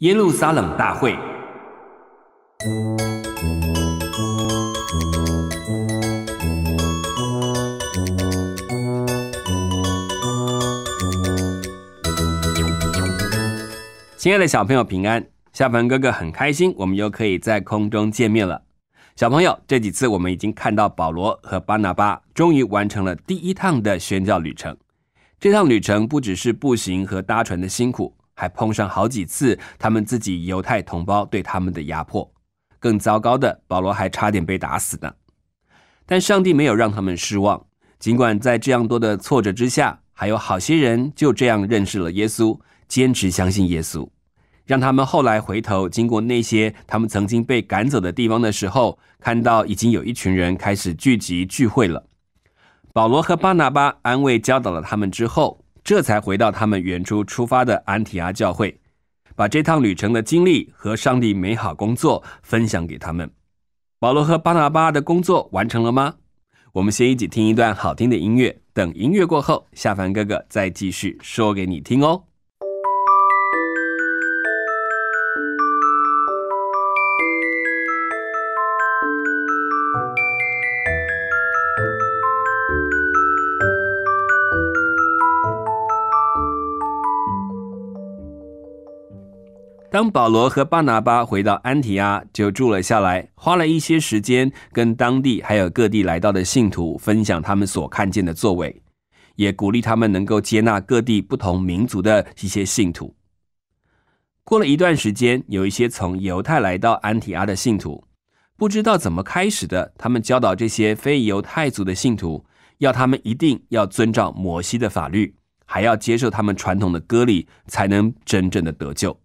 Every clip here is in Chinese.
耶路撒冷大会，亲爱的小朋友平安，夏凡哥哥很开心，我们又可以在空中见面了。小朋友，这几次我们已经看到保罗和巴拿巴终于完成了第一趟的宣教旅程。这趟旅程不只是步行和搭船的辛苦。还碰上好几次他们自己犹太同胞对他们的压迫，更糟糕的，保罗还差点被打死呢。但上帝没有让他们失望，尽管在这样多的挫折之下，还有好些人就这样认识了耶稣，坚持相信耶稣，让他们后来回头经过那些他们曾经被赶走的地方的时候，看到已经有一群人开始聚集聚会了。保罗和巴拿巴安慰教导了他们之后。这才回到他们原初出发的安提阿教会，把这趟旅程的经历和上帝美好工作分享给他们。保罗和巴拿巴的工作完成了吗？我们先一起听一段好听的音乐，等音乐过后，夏凡哥哥再继续说给你听哦。当保罗和巴拿巴回到安提阿，就住了下来，花了一些时间跟当地还有各地来到的信徒分享他们所看见的作为，也鼓励他们能够接纳各地不同民族的一些信徒。过了一段时间，有一些从犹太来到安提阿的信徒，不知道怎么开始的，他们教导这些非犹太族的信徒，要他们一定要遵照摩西的法律，还要接受他们传统的割礼，才能真正的得救。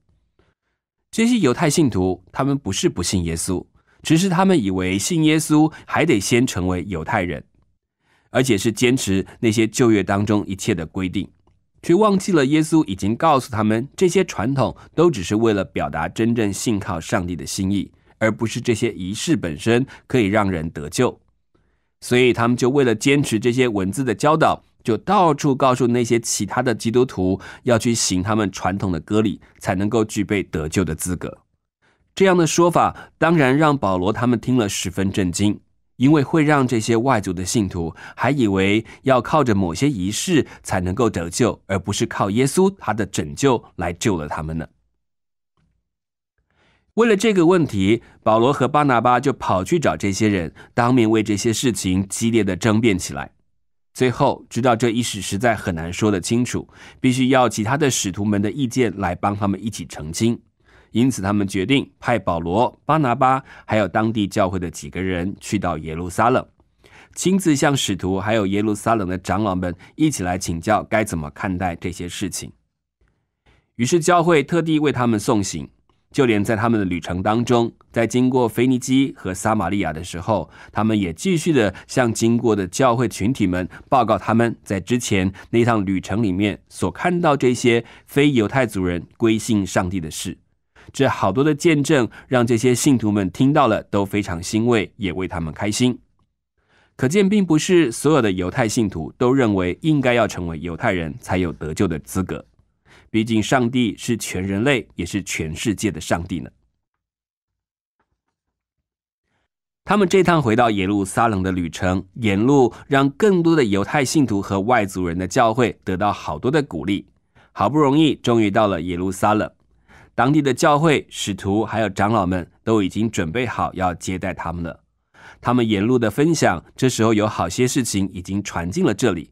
这些犹太信徒，他们不是不信耶稣，只是他们以为信耶稣还得先成为犹太人，而且是坚持那些旧约当中一切的规定，却忘记了耶稣已经告诉他们，这些传统都只是为了表达真正信靠上帝的心意，而不是这些仪式本身可以让人得救。所以他们就为了坚持这些文字的教导，就到处告诉那些其他的基督徒要去行他们传统的割礼，才能够具备得救的资格。这样的说法当然让保罗他们听了十分震惊，因为会让这些外族的信徒还以为要靠着某些仪式才能够得救，而不是靠耶稣他的拯救来救了他们呢。为了这个问题，保罗和巴拿巴就跑去找这些人，当面为这些事情激烈的争辩起来。最后，知道这一事实在很难说得清楚，必须要其他的使徒们的意见来帮他们一起澄清。因此，他们决定派保罗、巴拿巴还有当地教会的几个人去到耶路撒冷，亲自向使徒还有耶路撒冷的长老们一起来请教该怎么看待这些事情。于是，教会特地为他们送行。就连在他们的旅程当中，在经过腓尼基和撒玛利亚的时候，他们也继续的向经过的教会群体们报告他们在之前那趟旅程里面所看到这些非犹太族人归信上帝的事。这好多的见证让这些信徒们听到了都非常欣慰，也为他们开心。可见，并不是所有的犹太信徒都认为应该要成为犹太人才有得救的资格。毕竟，上帝是全人类，也是全世界的上帝呢。他们这趟回到耶路撒冷的旅程，沿路让更多的犹太信徒和外族人的教会得到好多的鼓励。好不容易，终于到了耶路撒冷，当地的教会使徒还有长老们都已经准备好要接待他们了。他们沿路的分享，这时候有好些事情已经传进了这里。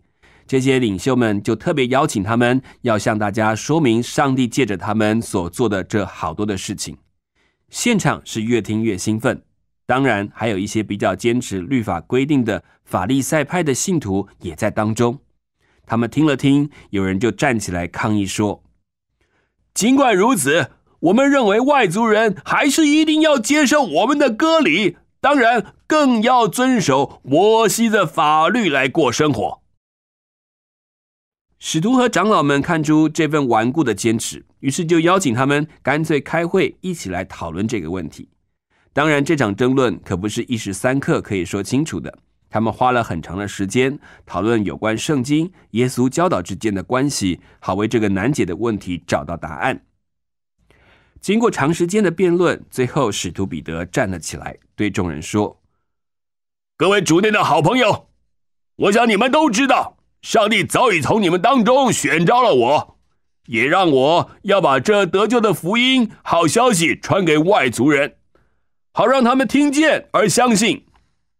这些领袖们就特别邀请他们，要向大家说明上帝借着他们所做的这好多的事情。现场是越听越兴奋，当然还有一些比较坚持律法规定的法利赛派的信徒也在当中。他们听了听，有人就站起来抗议说：“尽管如此，我们认为外族人还是一定要接受我们的割礼，当然更要遵守摩西的法律来过生活。”使徒和长老们看出这份顽固的坚持，于是就邀请他们干脆开会，一起来讨论这个问题。当然，这场争论可不是一时三刻可以说清楚的。他们花了很长的时间讨论有关圣经、耶稣教导之间的关系，好为这个难解的问题找到答案。经过长时间的辩论，最后使徒彼得站了起来，对众人说：“各位主内的好朋友，我想你们都知道。”上帝早已从你们当中选召了我，也让我要把这得救的福音、好消息传给外族人，好让他们听见而相信。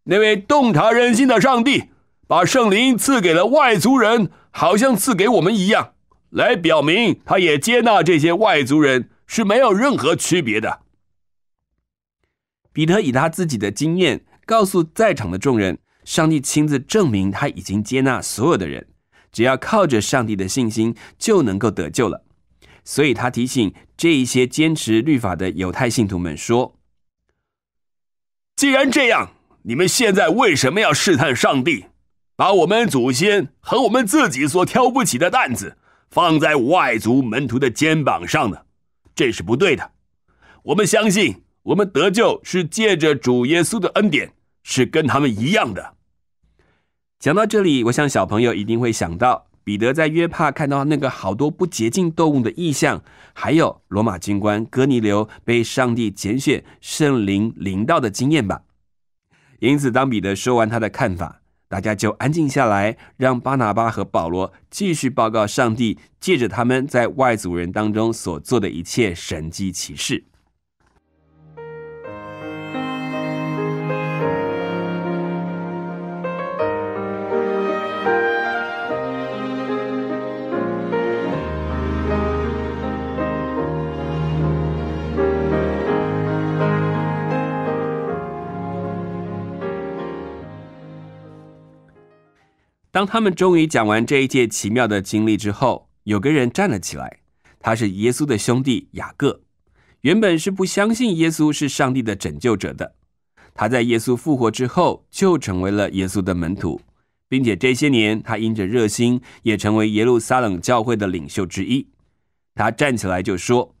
那位洞察人心的上帝，把圣灵赐给了外族人，好像赐给我们一样，来表明他也接纳这些外族人是没有任何区别的。彼得以他自己的经验告诉在场的众人。上帝亲自证明他已经接纳所有的人，只要靠着上帝的信心就能够得救了。所以他提醒这一些坚持律法的犹太信徒们说：“既然这样，你们现在为什么要试探上帝，把我们祖先和我们自己所挑不起的担子放在外族门徒的肩膀上呢？这是不对的。我们相信，我们得救是借着主耶稣的恩典。”是跟他们一样的。讲到这里，我想小朋友一定会想到彼得在约帕看到那个好多不洁净动物的意象，还有罗马军官哥尼流被上帝拣选、圣灵临到的经验吧。因此，当彼得说完他的看法，大家就安静下来，让巴拿巴和保罗继续报告上帝借着他们在外族人当中所做的一切神迹奇事。当他们终于讲完这一届奇妙的经历之后，有个人站了起来，他是耶稣的兄弟雅各，原本是不相信耶稣是上帝的拯救者的，他在耶稣复活之后就成为了耶稣的门徒，并且这些年他因着热心也成为耶路撒冷教会的领袖之一。他站起来就说：“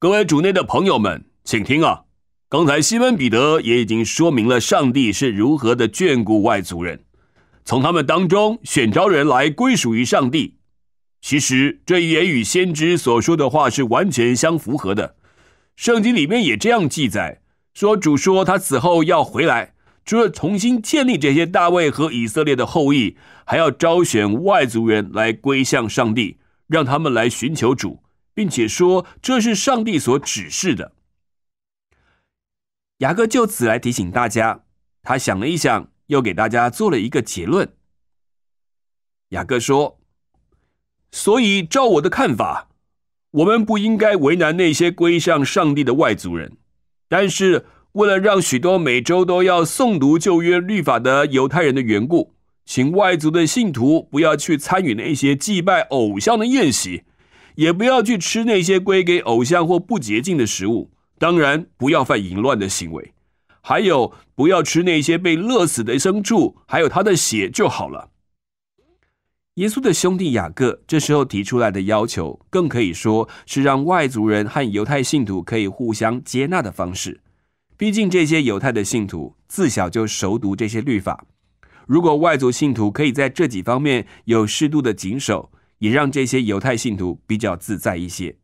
各位主内的朋友们，请听啊，刚才西门彼得也已经说明了上帝是如何的眷顾外族人。”从他们当中选招人来归属于上帝，其实这也与先知所说的话是完全相符合的。圣经里面也这样记载，说主说他死后要回来，除了重新建立这些大卫和以色列的后裔，还要招选外族人来归向上帝，让他们来寻求主，并且说这是上帝所指示的。雅各就此来提醒大家，他想了一想。又给大家做了一个结论。雅各说：“所以照我的看法，我们不应该为难那些归向上帝的外族人。但是，为了让许多每周都要诵读旧约律法的犹太人的缘故，请外族的信徒不要去参与那些祭拜偶像的宴席，也不要去吃那些归给偶像或不洁净的食物。当然，不要犯淫乱的行为。”还有，不要吃那些被勒死的牲畜，还有他的血就好了。耶稣的兄弟雅各这时候提出来的要求，更可以说是让外族人和犹太信徒可以互相接纳的方式。毕竟这些犹太的信徒自小就熟读这些律法，如果外族信徒可以在这几方面有适度的谨守，也让这些犹太信徒比较自在一些。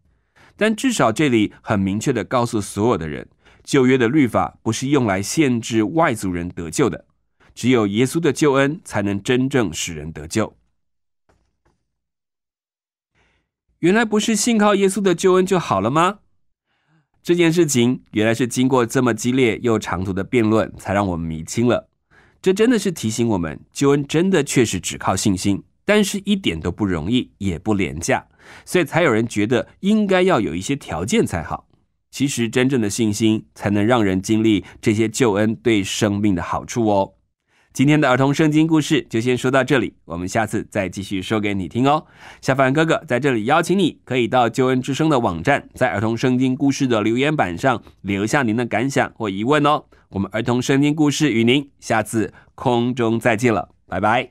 但至少这里很明确的告诉所有的人。旧约的律法不是用来限制外族人得救的，只有耶稣的救恩才能真正使人得救。原来不是信靠耶稣的救恩就好了吗？这件事情原来是经过这么激烈又长途的辩论，才让我迷清了。这真的是提醒我们，救恩真的确实只靠信心，但是一点都不容易，也不廉价，所以才有人觉得应该要有一些条件才好。其实，真正的信心才能让人经历这些救恩对生命的好处哦。今天的儿童圣经故事就先说到这里，我们下次再继续说给你听哦。小凡哥哥在这里邀请你，可以到救恩之声的网站，在儿童圣经故事的留言板上留下您的感想或疑问哦。我们儿童圣经故事与您下次空中再见了，拜拜。